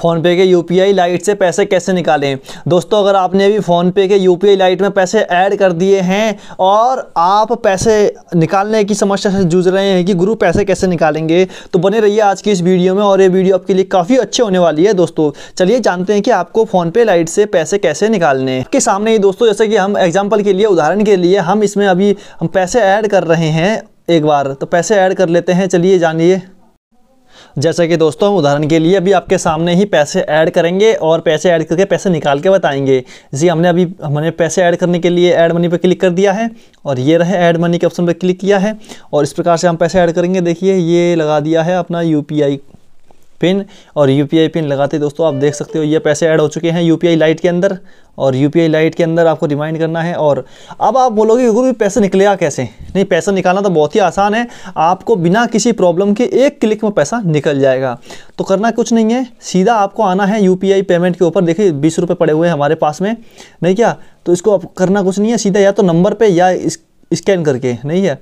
PhonePe के you UPI light से पैसे कैसे निकालें दोस्तों अगर आपने अभी फ़ोनपे के यू पी लाइट में पैसे ऐड कर दिए हैं और आप पैसे निकालने की समस्या से जूझ रहे हैं कि गुरु पैसे कैसे निकालेंगे तो बने रहिए आज की इस वीडियो में और ये वीडियो आपके लिए काफ़ी अच्छी होने वाली है दोस्तों चलिए जानते हैं कि आपको फ़ोनपे लाइट से पैसे कैसे निकालने के सामने ही दोस्तों जैसे कि हम एग्जाम्पल के लिए उदाहरण के लिए हम इसमें अभी हम पैसे ऐड कर रहे हैं एक बार तो पैसे ऐड कर लेते हैं चलिए जानिए जैसे कि दोस्तों उदाहरण के लिए अभी आपके सामने ही पैसे ऐड करेंगे और पैसे ऐड करके पैसे निकाल के बताएंगे जी हमने अभी हमने पैसे ऐड करने के लिए ऐड मनी पर क्लिक कर दिया है और ये रहे ऐड मनी के ऑप्शन पर क्लिक किया है और इस प्रकार से हम पैसे ऐड करेंगे देखिए ये लगा दिया है अपना यू पिन और यू पिन लगाते दोस्तों आप देख सकते हो ये पैसे ऐड हो चुके हैं यू लाइट के अंदर और यू लाइट के अंदर आपको रिमाइंड करना है और अब आप बोलोगे गुरु भी पैसे निकलेगा कैसे नहीं पैसा निकालना तो बहुत ही आसान है आपको बिना किसी प्रॉब्लम के एक क्लिक में पैसा निकल जाएगा तो करना कुछ नहीं है सीधा आपको आना है यू पेमेंट के ऊपर देखिए बीस रुपये पड़े हुए हैं हमारे पास में नहीं क्या तो इसको करना कुछ नहीं है सीधा या तो नंबर पर या स्कैन करके नहीं है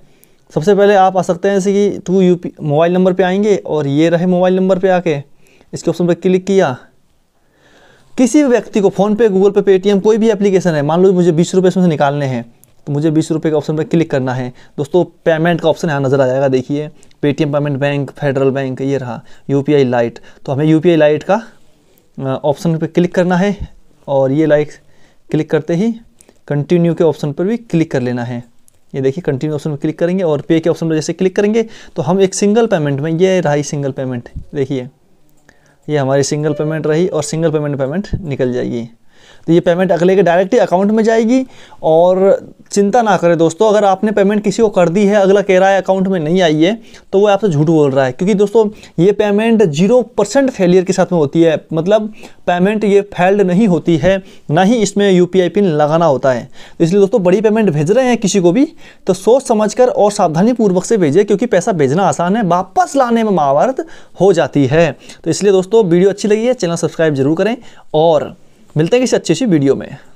सबसे पहले आप आ सकते हैं जैसे कि टू यू मोबाइल नंबर पे आएंगे और ये रहे मोबाइल नंबर पे आके इसके ऑप्शन पे क्लिक किया किसी भी व्यक्ति को फ़ोनपे गूगल पे पेटीएम कोई भी एप्लीकेशन है मान लो मुझे बीस रुपये इसमें से निकालने हैं तो मुझे बीस रुपये के ऑप्शन पर क्लिक करना है दोस्तों पेमेंट का ऑप्शन यहाँ नज़र आ जाएगा देखिए Paytm payment bank Federal Bank ये रहा यू पी लाइट तो हमें यू पी लाइट का ऑप्शन पर क्लिक करना है और ये लाइट क्लिक करते ही कंटिन्यू के ऑप्शन पर भी क्लिक कर लेना है ये देखिए कंटिन्यू ऑप्शन में क्लिक करेंगे और पे के ऑप्शन पर जैसे क्लिक करेंगे तो हम एक सिंगल पेमेंट में ये रही सिंगल पेमेंट देखिए ये हमारी सिंगल पेमेंट रही और सिंगल पेमेंट पेमेंट निकल जाएगी तो ये पेमेंट अगले के डायरेक्ट ही अकाउंट में जाएगी और चिंता ना करें दोस्तों अगर आपने पेमेंट किसी को कर दी है अगला कह रहा है अकाउंट में नहीं आई है तो वो आपसे झूठ बोल रहा है क्योंकि दोस्तों ये पेमेंट जीरो परसेंट फेलियर के साथ में होती है मतलब पेमेंट ये फेल्ड नहीं होती है ना ही इसमें यू पिन लगाना होता है तो इसलिए दोस्तों बड़ी पेमेंट भेज रहे हैं किसी को भी तो सोच समझ कर और सावधानीपूर्वक से भेजें क्योंकि पैसा भेजना आसान है वापस लाने में महावर्त हो जाती है तो इसलिए दोस्तों वीडियो अच्छी लगी है चैनल सब्सक्राइब जरूर करें और मिलते हैं किसी अच्छी सी वीडियो में